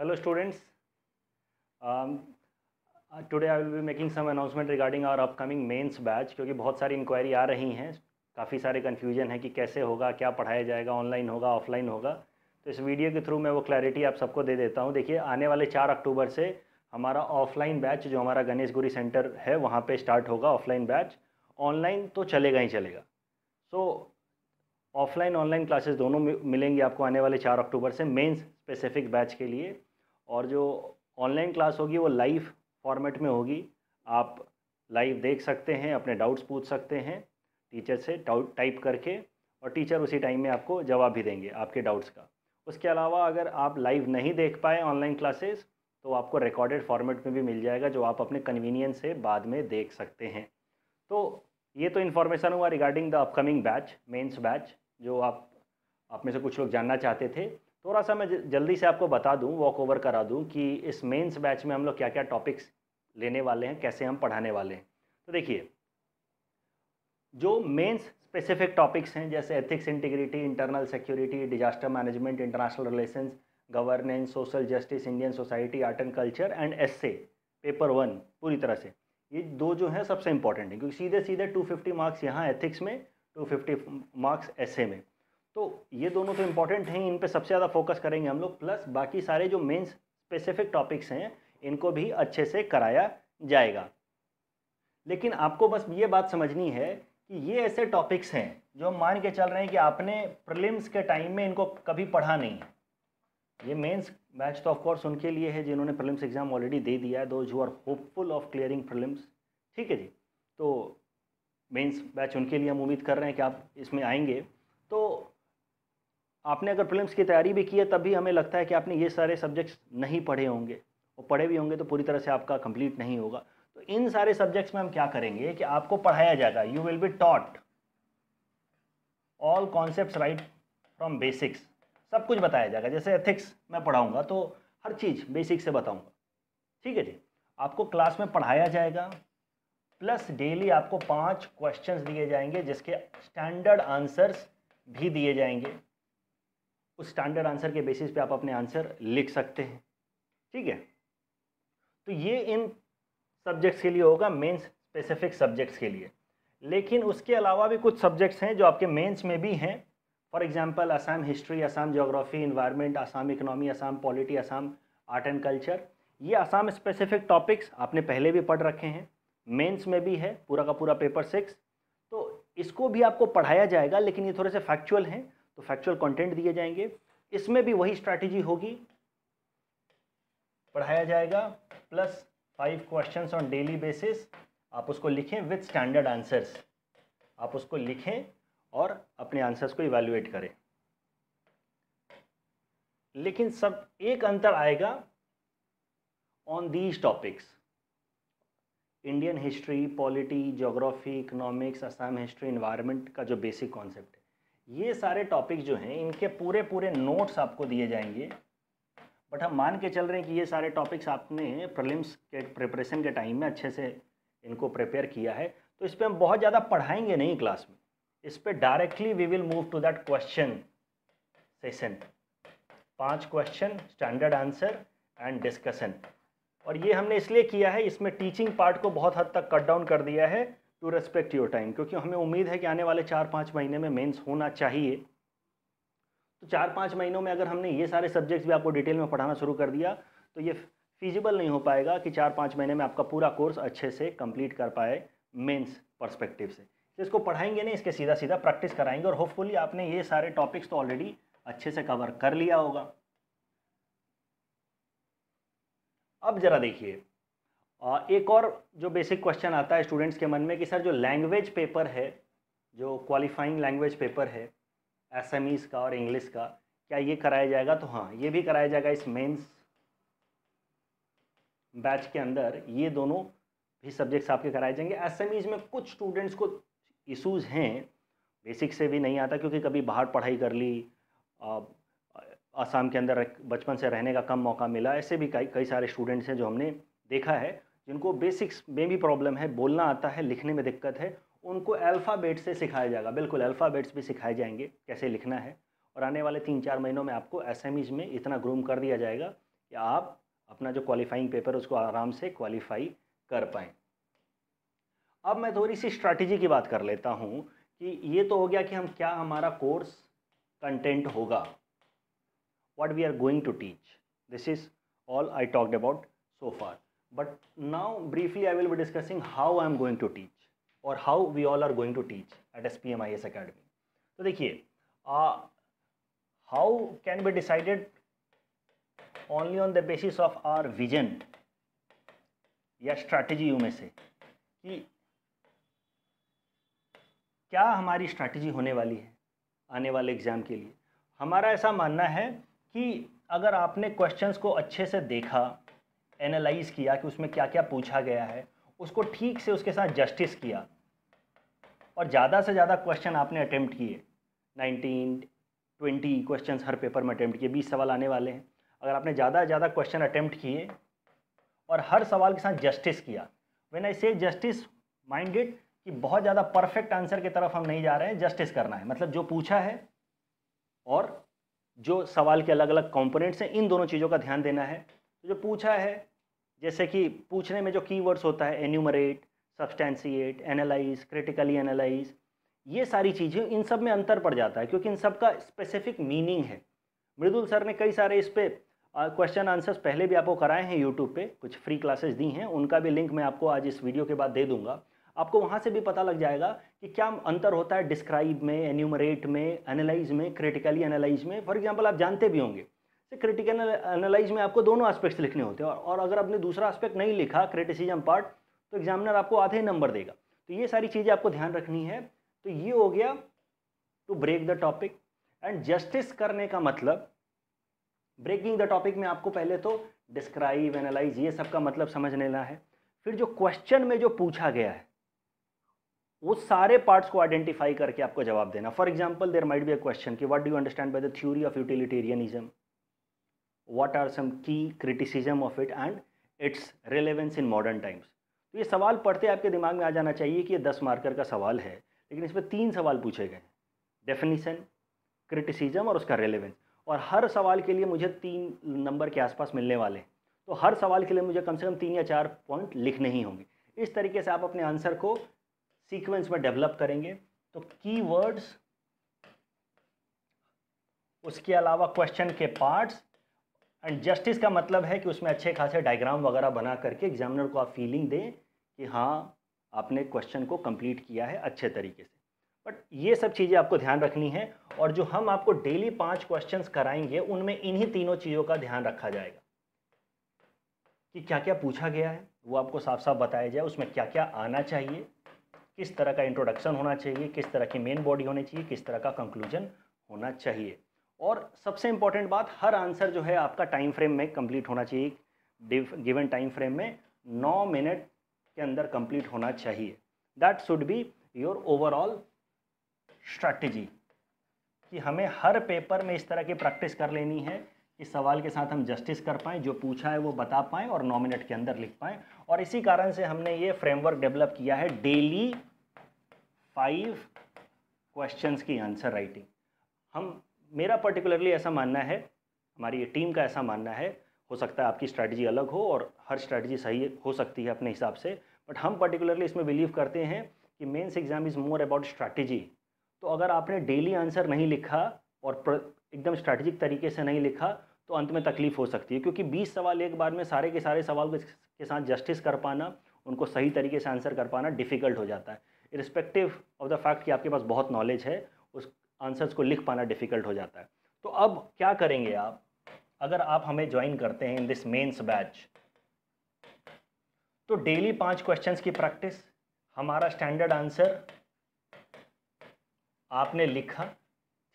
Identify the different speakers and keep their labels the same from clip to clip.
Speaker 1: hello students today I will will making some announcement regarding our upcoming upcoming batch क्योंकि बहुत सारी inquiry आ रही हैं काफ़ी सारे कन्फ्यूजन है कि कैसे होगा क्या पढ़ाया जाएगा ऑनलाइन होगा ऑफलाइन होगा तो इस वीडियो के थ्रू मैं वो क्लैरिटी आप सबको दे देता हूँ देखिए आने वाले चार अक्टूबर से हमारा ऑफलाइन बैच जो हमारा गणेश गुरी सेंटर है वहाँ पर स्टार्ट होगा ऑफलाइन बैच ऑनलाइन तो चलेगा ही चलेगा सो ऑफलाइन ऑनलाइन क्लासेस दोनों मिलेंगी आपको आने वाले चार अक्टूबर से मेंस स्पेसिफिक बैच के लिए और जो ऑनलाइन क्लास होगी वो लाइव फॉर्मेट में होगी आप लाइव देख सकते हैं अपने डाउट्स पूछ सकते हैं टीचर से डाउट टाइप करके और टीचर उसी टाइम में आपको जवाब भी देंगे आपके डाउट्स का उसके अलावा अगर आप लाइव नहीं देख पाए ऑनलाइन क्लासेस तो आपको रिकॉर्डेड फॉर्मेट में भी मिल जाएगा जो आप अपने कन्वीनियंस से बाद में देख सकते हैं तो ये तो इन्फॉर्मेशन हुआ regarding the upcoming batch mains batch जो आप आप में से कुछ लोग जानना चाहते थे थोड़ा सा मैं जल्दी से आपको बता दूं वॉक ओवर करा दूं कि इस मेंस बैच में हम लोग क्या क्या टॉपिक्स लेने वाले हैं कैसे हम पढ़ाने वाले हैं तो देखिए जो मेंस स्पेसिफिक टॉपिक्स हैं जैसे ethics integrity internal security disaster management international relations governance social justice Indian society art and culture and essay paper one पूरी तरह से ये दो जो हैं सबसे इंपॉर्टेंट हैं क्योंकि सीधे सीधे टू मार्क्स यहाँ एथिक्स में टू मार्क्स एस में तो ये दोनों तो इम्पॉर्टेंट हैं इन पे सबसे ज़्यादा फोकस करेंगे हम लोग प्लस बाकी सारे जो मेन स्पेसिफिक टॉपिक्स हैं इनको भी अच्छे से कराया जाएगा लेकिन आपको बस ये बात समझनी है कि ये ऐसे टॉपिक्स हैं जो हम मान के चल रहे हैं कि आपने प्रिलिम्स के टाइम में इनको कभी पढ़ा नहीं ये मेंस बैच तो ऑफ कोर्स उनके लिए है जिन्होंने प्रिलिम्स एग्ज़ाम ऑलरेडी दे दिया है those who are hopeful of clearing prelims ठीक है जी तो मेंस बैच उनके लिए हम उम्मीद कर रहे हैं कि आप इसमें आएंगे तो आपने अगर प्रिलिम्स की तैयारी भी की है तब भी हमें लगता है कि आपने ये सारे सब्जेक्ट्स नहीं पढ़े होंगे और पढ़े भी होंगे तो पूरी तरह से आपका कंप्लीट नहीं होगा तो इन सारे सब्जेक्ट्स में हम क्या करेंगे कि आपको पढ़ाया जाएगा you will be taught all concept right from basics सब कुछ बताया जाएगा जैसे एथिक्स मैं पढ़ाऊँगा तो हर चीज़ बेसिक से बताऊँगा ठीक है जी आपको क्लास में पढ़ाया जाएगा प्लस डेली आपको पांच क्वेश्चंस दिए जाएंगे जिसके स्टैंडर्ड आंसर्स भी दिए जाएंगे उस स्टैंडर्ड आंसर के बेसिस पे आप अपने आंसर लिख सकते हैं ठीक है तो ये इन सब्जेक्ट्स के लिए होगा मेंस स्पेसिफिक सब्जेक्ट्स के लिए लेकिन उसके अलावा भी कुछ सब्जेक्ट्स हैं जो आपके मेंस में भी हैं for example Assam history Assam geography environment Assam economy Assam polity Assam art and culture ये असम स्पेसिफिक टॉपिक्स आपने पहले भी पढ़ रखे हैं मेन्स में भी है पूरा का पूरा पेपर सिक्स तो इसको भी आपको पढ़ाया जाएगा लेकिन ये थोड़े से फैक्चुअल हैं तो फैक्चुअल कंटेंट दिए जाएंगे इसमें भी वही स्ट्रैटेजी होगी पढ़ाया जाएगा plus five question on daily basis आप उसको लिखें विथ स्टैंडर्ड आंसर्स आप उसको लिखें और अपने आंसर्स को इवेल्युएट करें लेकिन सब एक अंतर आएगा on these topics Indian history polity geography economics Assam history environment का जो बेसिक कॉन्सेप्ट है ये सारे टॉपिक जो हैं इनके पूरे पूरे नोट्स आपको दिए जाएंगे बट हम मान के चल रहे हैं कि ये सारे टॉपिक्स आपने प्रलिम्स के प्रिपरेशन के टाइम में अच्छे से इनको प्रिपेयर किया है तो इस पर हम बहुत ज़्यादा पढ़ाएंगे नहीं क्लास में इस पर directly we will move to that question session पांच question standard answer and discussion और ये हमने इसलिए किया है इसमें टीचिंग पार्ट को बहुत हद तक कट डाउन कर दिया है टू रेस्पेक्ट योर टाइम क्योंकि हमें उम्मीद है कि आने वाले चार पाँच महीने में मेंस होना चाहिए तो चार पाँच महीनों में अगर हमने ये सारे सब्जेक्ट्स भी आपको डिटेल में पढ़ाना शुरू कर दिया तो ये फिजिबल नहीं हो पाएगा कि चार पाँच महीने में आपका पूरा कोर्स अच्छे से कंप्लीट कर पाए मेंस पर्सपेक्टिव से तो इसको पढ़ाएंगे नहीं इसके सीधा सीधा प्रैक्टिस कराएंगे और होपफुली आपने ये सारे टॉपिक्स तो ऑलरेडी अच्छे से कवर कर लिया होगा अब ज़रा देखिए एक और जो बेसिक क्वेश्चन आता है स्टूडेंट्स के मन में कि सर जो लैंग्वेज पेपर है जो क्वालिफाइंग लैंग्वेज पेपर है एस का और इंग्लिश का क्या ये कराया जाएगा तो हाँ ये भी कराया जाएगा इस मेंस बैच के अंदर ये दोनों भी सब्जेक्ट्स आपके कराए जाएंगे एस में कुछ स्टूडेंट्स को इशूज़ हैं बेसिक से भी नहीं आता क्योंकि कभी बाहर पढ़ाई कर ली आसाम के अंदर बचपन से रहने का कम मौका मिला ऐसे भी कई कई सारे स्टूडेंट्स हैं जो हमने देखा है जिनको बेसिक्स में भी प्रॉब्लम है बोलना आता है लिखने में दिक्कत है उनको अल्फ़ाबेट्स से सिखाया जाएगा बिल्कुल अल्फ़ाबेट्स भी सिखाए जाएंगे कैसे लिखना है और आने वाले तीन चार महीनों में आपको एस में इतना ग्रूम कर दिया जाएगा कि आप अपना जो क्वालिफाइंग पेपर उसको आराम से क्वालिफाई कर पाएँ अब मैं थोड़ी सी स्ट्रैटेजी की बात कर लेता हूँ कि ये तो हो गया कि हम क्या हमारा कोर्स कंटेंट होगा what we are going to teach this is all I talked about so far but now briefly I will be discussing how I am going to teach और how we all are going to teach at S P M I S academy तो देखिए how can be decided only on the basis of our vision या strategy में से कि क्या हमारी strategy होने वाली है आने वाले एग्जाम के लिए हमारा ऐसा मानना है कि अगर आपने क्वेश्चंस को अच्छे से देखा एनालाइज किया कि उसमें क्या क्या पूछा गया है उसको ठीक से उसके साथ जस्टिस किया और ज़्यादा से ज़्यादा क्वेश्चन आपने अटैम्प्ट किए नाइनटीन ट्वेंटी क्वेश्चन हर पेपर में अटैम्प्ट किए बीस सवाल आने वाले हैं अगर आपने ज़्यादा से ज़्यादा क्वेश्चन अटैम्प्ट किए और हर सवाल के साथ जस्टिस किया वेन आई से जस्टिस माइंडेड कि बहुत ज़्यादा परफेक्ट आंसर की तरफ हम नहीं जा रहे हैं जस्टिस करना है मतलब जो पूछा है और जो सवाल के अलग अलग कंपोनेंट्स हैं इन दोनों चीज़ों का ध्यान देना है तो जो पूछा है जैसे कि पूछने में जो कीवर्ड्स होता है enumerate substantiate analyse critically analyse ये सारी चीज़ें इन सब में अंतर पड़ जाता है क्योंकि इन सब का स्पेसिफिक मीनिंग है मृदुल सर ने कई सारे इस पर क्वेश्चन आंसर्स पहले भी आपको कराए हैं यूट्यूब पे कुछ फ्री क्लासेस दी हैं उनका भी लिंक मैं आपको आज इस वीडियो के बाद दे दूंगा आपको वहाँ से भी पता लग जाएगा कि क्या अंतर होता है डिस्क्राइब में एन्यूमरेट में एनालाइज में क्रिटिकली एनालाइज में फॉर एग्जाम्पल आप जानते भी होंगे से क्रिटिकल एनालाइज में आपको दोनों एस्पेक्ट्स लिखने होते हैं और अगर आपने दूसरा एस्पेक्ट नहीं लिखा क्रिटिसिजम पार्ट तो एग्जामिनर आपको आधे नंबर देगा तो ये सारी चीज़ें आपको ध्यान रखनी है तो ये हो गया to break the topic and justice करने का मतलब ब्रेकिंग द टॉपिक में आपको पहले तो डिस्क्राइब एनालाइज ये सब का मतलब समझ लेना है फिर जो क्वेश्चन में जो पूछा गया है वो सारे पार्ट्स को आइडेंटिफाई करके आपको जवाब देना for example there might be a question कि what do you understand by the theory of utilitarianism what are some key criticism of it and its relevance in modern times तो ये सवाल पढ़ते आपके दिमाग में आ जाना चाहिए कि ये दस मार्कर का सवाल है लेकिन इसमें तीन सवाल पूछे गए हैं डेफिनीसन क्रिटिसिजम और उसका रेलिवेंस और हर सवाल के लिए मुझे तीन नंबर के आसपास मिलने वाले हैं तो हर सवाल के लिए मुझे कम से कम तीन या चार पॉइंट लिखने ही होंगे इस तरीके से आप अपने आंसर को सीक्वेंस में डेवलप करेंगे तो की वर्ड्स उसके अलावा क्वेश्चन के पार्ट्स एंड जस्टिस का मतलब है कि उसमें अच्छे खासे डायग्राम वगैरह बना करके एग्जामिनर को आप फीलिंग दें कि हाँ आपने क्वेश्चन को कंप्लीट किया है अच्छे तरीके से बट ये सब चीज़ें आपको ध्यान रखनी है और जो हम आपको डेली पाँच क्वेश्चंस कराएंगे उनमें इन्हीं तीनों चीज़ों का ध्यान रखा जाएगा कि क्या क्या पूछा गया है वो आपको साफ साफ बताया जाए उसमें क्या क्या आना चाहिए किस तरह का इंट्रोडक्शन होना चाहिए किस तरह की मेन बॉडी होनी चाहिए किस तरह का कंक्लूजन होना चाहिए और सबसे इम्पॉर्टेंट बात हर आंसर जो है आपका टाइम फ्रेम में कंप्लीट होना चाहिए गिवन टाइम फ्रेम में नौ मिनट के अंदर कंप्लीट होना चाहिए that should be your overall strategy कि हमें हर पेपर में इस तरह की प्रैक्टिस कर लेनी है कि सवाल के साथ हम जस्टिस कर पाएँ जो पूछा है वो बता पाएँ और नौ मिनट के अंदर लिख पाएँ और इसी कारण से हमने ये फ्रेमवर्क डेवलप किया है डेली फाइव क्वेश्चंस की आंसर राइटिंग हम मेरा पर्टिकुलरली ऐसा मानना है हमारी टीम का ऐसा मानना है हो सकता है आपकी स्ट्रैटेजी अलग हो और हर स्ट्रैटेजी सही हो सकती है अपने हिसाब से बट हम पर्टिकुलरली इसमें बिलीव करते हैं कि mains exam is more about strategy तो अगर आपने डेली आंसर नहीं लिखा और एकदम स्ट्रैटेजिक तरीके से नहीं लिखा तो अंत में तकलीफ़ हो सकती है क्योंकि 20 सवाल एक बार में सारे के सारे सवाल के साथ जस्टिस कर पाना उनको सही तरीके से आंसर कर पाना डिफ़िकल्ट हो जाता है इरिस्पेक्टिव ऑफ द फैक्ट कि आपके पास बहुत नॉलेज है आंसर्स को लिख पाना डिफ़िकल्ट हो जाता है तो अब क्या करेंगे आप अगर आप हमें ज्वाइन करते हैं इन दिस मेन्स बैच तो डेली पांच क्वेश्चंस की प्रैक्टिस हमारा स्टैंडर्ड आंसर आपने लिखा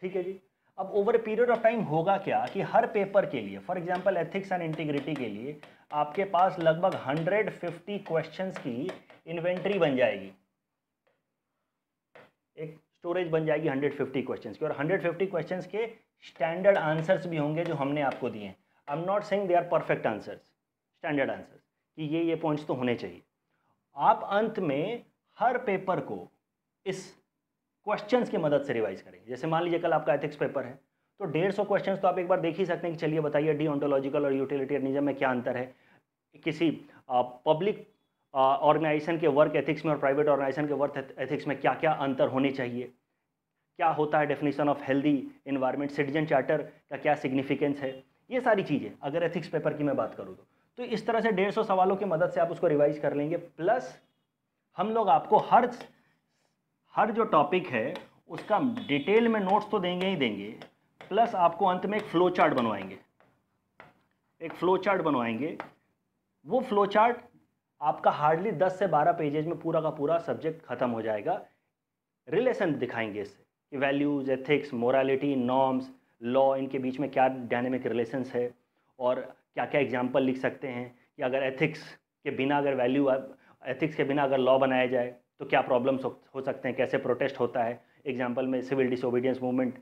Speaker 1: ठीक है जी अब over a period of time होगा क्या कि हर पेपर के लिए for example ethics and integrity के लिए आपके पास लगभग 150 क्वेश्चंस की इन्वेंट्री बन जाएगी एक स्टोरेज बन जाएगी 150 क्वेश्चंस की और 150 क्वेश्चंस के स्टैंडर्ड आंसर्स भी होंगे जो हमने आपको दिए हैं I am not saying they are perfect answers standard answers कि ये ये पॉइंट्स तो होने चाहिए आप अंत में हर पेपर को इस क्वेश्चंस की मदद से रिवाइज करेंगे जैसे मान लीजिए कल आपका एथिक्स पेपर है तो डेढ़ सौ क्वेश्चन तो आप एक बार देख ही सकते हैं कि चलिए बताइए डी ऑन्टोलॉजिकल और यूटिलिटेरियनिज्म में क्या अंतर है किसी पब्लिक ऑर्गेनाइजेशन के वर्क एथिक्स में और प्राइवेट ऑर्गेनाइजेशन के वर्क एथिक्स में क्या क्या अंतर होने चाहिए क्या होता है definition of healthy environment citizen charter का क्या सिग्निफिकेंस है ये सारी चीज़ें अगर एथिक्स पेपर की मैं बात करूँ तो तो इस तरह से डेढ़ सौ सवालों की मदद से आप उसको रिवाइज कर लेंगे प्लस हम लोग आपको हर हर जो टॉपिक है उसका डिटेल में नोट्स तो देंगे ही देंगे प्लस आपको अंत में एक फ्लो चार्ट बनवाएंगे एक फ्लो चार्ट बनवाएंगे वो फ्लो चार्ट आपका हार्डली 10 से 12 पेजेज में पूरा का पूरा सब्जेक्ट ख़त्म हो जाएगा रिलेशन दिखाएंगे इससे कि values ethics morality norms law इनके बीच में क्या डायनेमिक रिलेशंस है और क्या क्या एग्जाम्पल लिख सकते हैं कि अगर एथिक्स के बिना अगर वैल्यू एथिक्स के बिना अगर लॉ बनाया जाए तो क्या प्रॉब्लम्स हो सकते हैं कैसे प्रोटेस्ट होता है एग्जाम्पल में civil disobedience movement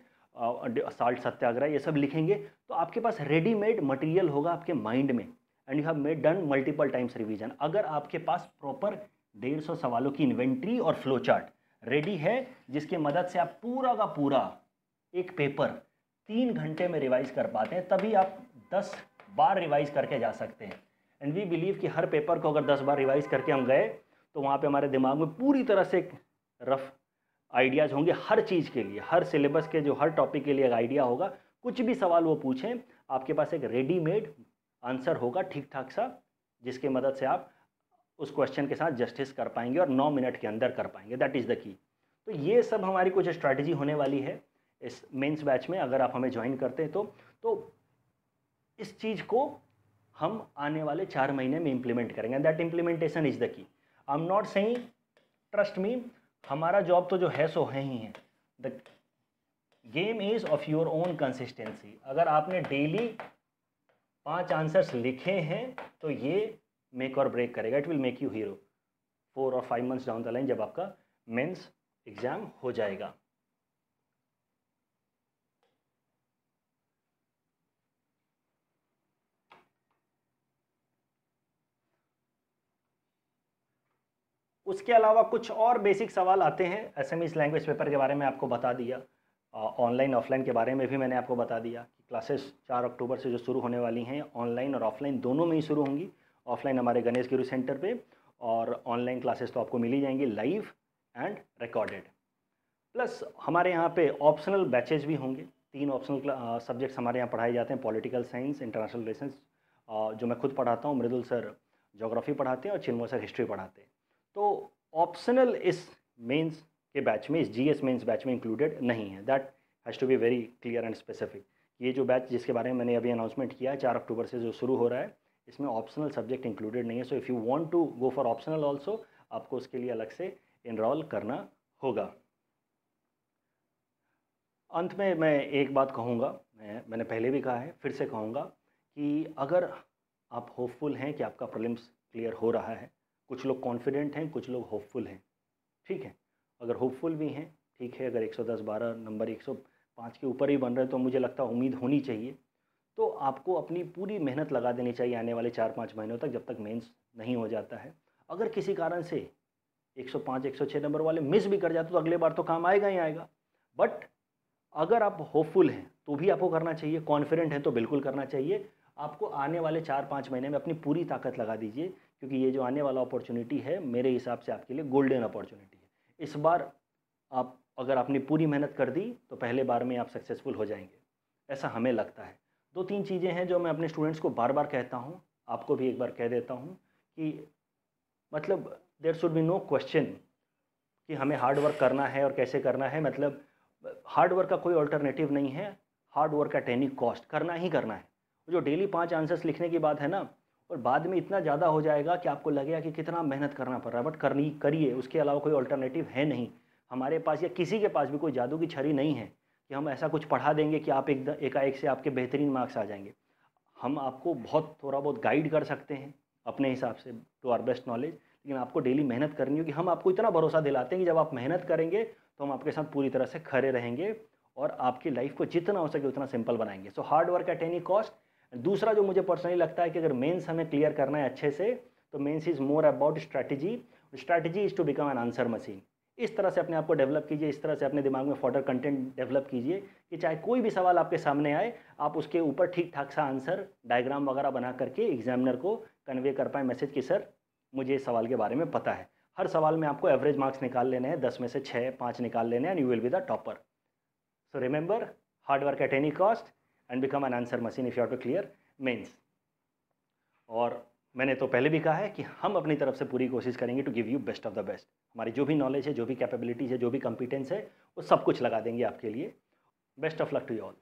Speaker 1: salt Satyagraha ये सब लिखेंगे तो आपके पास रेडीमेड मटेरियल होगा आपके माइंड में and you have made done multiple times revision अगर आपके पास प्रॉपर डेढ़ सौ सवालों की इन्वेंट्री और फ्लो चार्ट रेडी है जिसकी मदद से आप पूरा का पूरा एक पेपर तीन घंटे में रिवाइज कर पाते हैं तभी आप दस बार रिवाइज करके जा सकते हैं एंड वी बिलीव कि हर पेपर को अगर दस बार रिवाइज करके हम गए तो वहाँ पे हमारे दिमाग में पूरी तरह से एक रफ़ आइडियाज़ होंगे हर चीज़ के लिए हर सिलेबस के जो हर टॉपिक के लिए एक आइडिया होगा कुछ भी सवाल वो पूछें आपके पास एक रेडीमेड आंसर होगा ठीक ठाक सा जिसके मदद से आप उस क्वेश्चन के साथ जस्टिस कर पाएंगे और नौ मिनट के अंदर कर पाएंगे दैट इज़ द की तो ये सब हमारी कुछ स्ट्रैटेजी होने वाली है इस मेंस बैच में अगर आप हमें ज्वाइन करते हैं तो तो इस चीज़ को हम आने वाले चार महीने में इम्प्लीमेंट करेंगे that implementation is the key I am not saying trust me हमारा जॉब तो जो है सो है ही है the game is of your own consistency अगर आपने डेली पांच आंसर्स लिखे हैं तो ये मेक और ब्रेक करेगा it will make you hero four or five months down the line जब आपका मेंस एग्ज़ाम हो जाएगा उसके अलावा कुछ और बेसिक सवाल आते हैं एस लैंग्वेज पेपर के बारे में आपको बता दिया ऑनलाइन ऑफलाइन के बारे में भी मैंने आपको बता दिया कि क्लासेस चार अक्टूबर से जो शुरू होने वाली हैं ऑनलाइन और ऑफलाइन दोनों में ही शुरू होंगी ऑफलाइन हमारे गणेश गुरु सेंटर पे और ऑनलाइन क्लासेस तो आपको मिल ही जाएंगी लाइव एंड रिकॉर्डेड प्लस हमारे यहाँ पे ऑप्शनल बैचेज भी होंगे तीन ऑप्शनल सब्जेक्ट्स हमारे यहाँ पढ़ाए जाते हैं पॉलिटिकल साइंस इंटरनेशनल रिलेशन जो मैं खुद पढ़ाता हूँ मृदुल सर जोग्राफ़ी पढ़ाते हैं और चिन्मो सर हिस्ट्री पढ़ाते हैं तो ऑप्शनल इस मेंस के बैच में इस जी एस मेन्स बैच में इंक्लूडेड नहीं है that has to be very clear and specific ये जो बैच जिसके बारे में मैंने अभी अनाउंसमेंट किया है चार अक्टूबर से जो शुरू हो रहा है इसमें ऑप्शनल सब्जेक्ट इंक्लूडेड नहीं है so if you want to go for optional also आपको उसके लिए अलग से इनरोल करना होगा अंत में मैं एक बात कहूँगा मैं मैंने पहले भी कहा है फिर से कहूँगा कि अगर आप होपफुल हैं कि आपका प्रॉब्लम्स क्लियर हो रहा है कुछ लोग कॉन्फिडेंट हैं कुछ लोग होपफुल हैं ठीक है अगर होपफुल भी हैं ठीक है अगर 110 12 नंबर 105 के ऊपर ही बन रहे हैं तो मुझे लगता है उम्मीद होनी चाहिए तो आपको अपनी पूरी मेहनत लगा देनी चाहिए आने वाले चार पाँच महीनों तक जब तक मेंस नहीं हो जाता है अगर किसी कारण से 105 106 नंबर वाले मिस भी कर जाते तो अगले बार तो काम आएगा ही आएगा बट अगर आप होपफुल हैं तो भी आपको करना चाहिए कॉन्फिडेंट हैं तो बिल्कुल करना चाहिए आपको आने वाले चार पाँच महीने में अपनी पूरी ताकत लगा दीजिए क्योंकि ये जो आने वाला अपॉर्चुनिटी है मेरे हिसाब से आपके लिए गोल्डन अपॉर्चुनिटी इस बार आप अगर आपने पूरी मेहनत कर दी तो पहले बार में आप सक्सेसफुल हो जाएंगे ऐसा हमें लगता है दो तीन चीज़ें हैं जो मैं अपने स्टूडेंट्स को बार बार कहता हूँ आपको भी एक बार कह देता हूँ कि मतलब there should be no question कि हमें हार्ड वर्क करना है और कैसे करना है मतलब हार्ड वर्क का कोई ऑल्टरनेटिव नहीं है हार्ड वर्क का टेनिक कॉस्ट करना ही करना है जो डेली पाँच आंसर्स लिखने की बात है ना और बाद में इतना ज़्यादा हो जाएगा कि आपको लगेगा कि कितना मेहनत करना पड़ रहा है बट करनी करिए उसके अलावा कोई अल्टरनेटिव है नहीं हमारे पास या किसी के पास भी कोई जादू की छड़ी नहीं है कि हम ऐसा कुछ पढ़ा देंगे कि आप एकाएक से आपके बेहतरीन मार्क्स आ जाएंगे हम आपको बहुत थोड़ा बहुत गाइड कर सकते हैं अपने हिसाब से टू आर बेस्ट नॉलेज लेकिन आपको डेली मेहनत करनी होगी हम आपको इतना भरोसा दिलाते हैं कि जब आप मेहनत करेंगे तो हम आपके साथ पूरी तरह से खड़े रहेंगे और आपकी लाइफ को जितना हो सके उतना सिंपल बनाएंगे so hard work at any cost दूसरा जो मुझे पर्सनली लगता है कि अगर मेंस हमें क्लियर करना है अच्छे से तो mains is more about strategy strategy is to become an answer machine इस तरह से अपने आप को डेवलप कीजिए इस तरह से अपने दिमाग में फॉर्डर कंटेंट डेवलप कीजिए कि चाहे कोई भी सवाल आपके सामने आए आप उसके ऊपर ठीक ठाक सा आंसर डायग्राम वगैरह बना करके एग्जामिनर को कन्वे कर पाए मैसेज कि सर मुझे इस सवाल के बारे में पता है हर सवाल में आपको एवरेज मार्क्स निकाल लेने हैं दस में से छः पाँच निकाल लेने हैं and you will be the topper so remember hard work at any cost and become an answer machine if you have to clear mains और मैंने तो पहले भी कहा है कि हम अपनी तरफ से पूरी कोशिश करेंगे to give you best of the best हमारी जो भी नॉलेज है जो भी कैपेबिलिटीज़ है जो भी कॉम्पिटेंस है वो सब कुछ लगा देंगे आपके लिए best of luck to you all